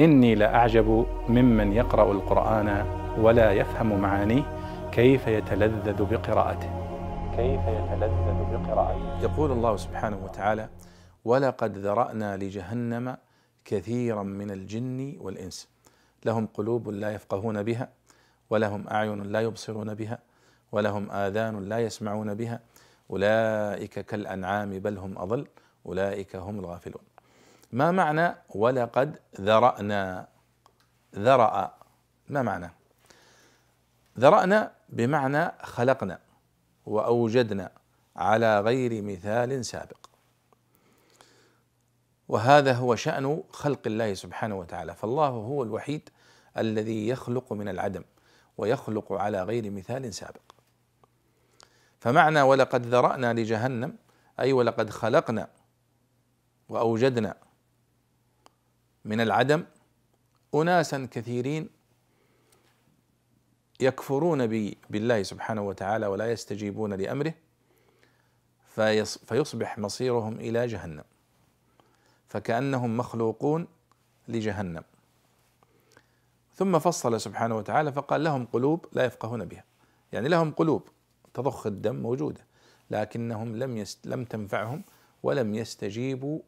إني لأعجب ممن يقرأ القرآن ولا يفهم معانيه كيف يتلذذ بقراءته كيف يتلذذ بقراءته يقول الله سبحانه وتعالى ولقد ذرأنا لجهنم كثيرا من الجن والإنس لهم قلوب لا يفقهون بها ولهم أعين لا يبصرون بها ولهم آذان لا يسمعون بها أولئك كالأنعام بل هم أضل أولئك هم الغافلون ما معنى ولقد ذرأنا ذرأ ما معنى ذرأنا بمعنى خلقنا وأوجدنا على غير مثال سابق وهذا هو شأن خلق الله سبحانه وتعالى فالله هو الوحيد الذي يخلق من العدم ويخلق على غير مثال سابق فمعنى ولقد ذرأنا لجهنم أي ولقد خلقنا وأوجدنا من العدم اناسا كثيرين يكفرون بالله سبحانه وتعالى ولا يستجيبون لامره فيصبح مصيرهم الى جهنم فكانهم مخلوقون لجهنم ثم فصل سبحانه وتعالى فقال لهم قلوب لا يفقهون بها يعني لهم قلوب تضخ الدم موجوده لكنهم لم يست لم تنفعهم ولم يستجيبوا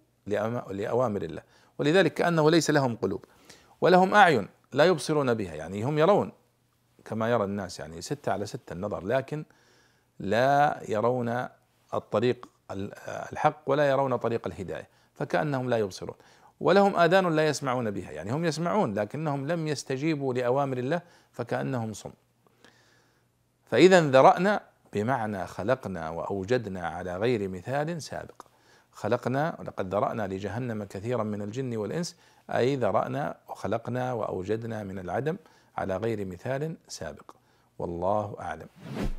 لأوامر الله ولذلك كأنه ليس لهم قلوب ولهم أعين لا يبصرون بها يعني هم يرون كما يرى الناس يعني ستة على ستة النظر لكن لا يرون الطريق الحق ولا يرون طريق الهداية فكأنهم لا يبصرون ولهم آذان لا يسمعون بها يعني هم يسمعون لكنهم لم يستجيبوا لأوامر الله فكأنهم صم فإذا ذرأنا بمعنى خلقنا وأوجدنا على غير مثال سابق خلقنا ولقد ذرأنا لجهنم كثيرا من الجن والإنس أي ذرأنا وخلقنا وأوجدنا من العدم على غير مثال سابق والله أعلم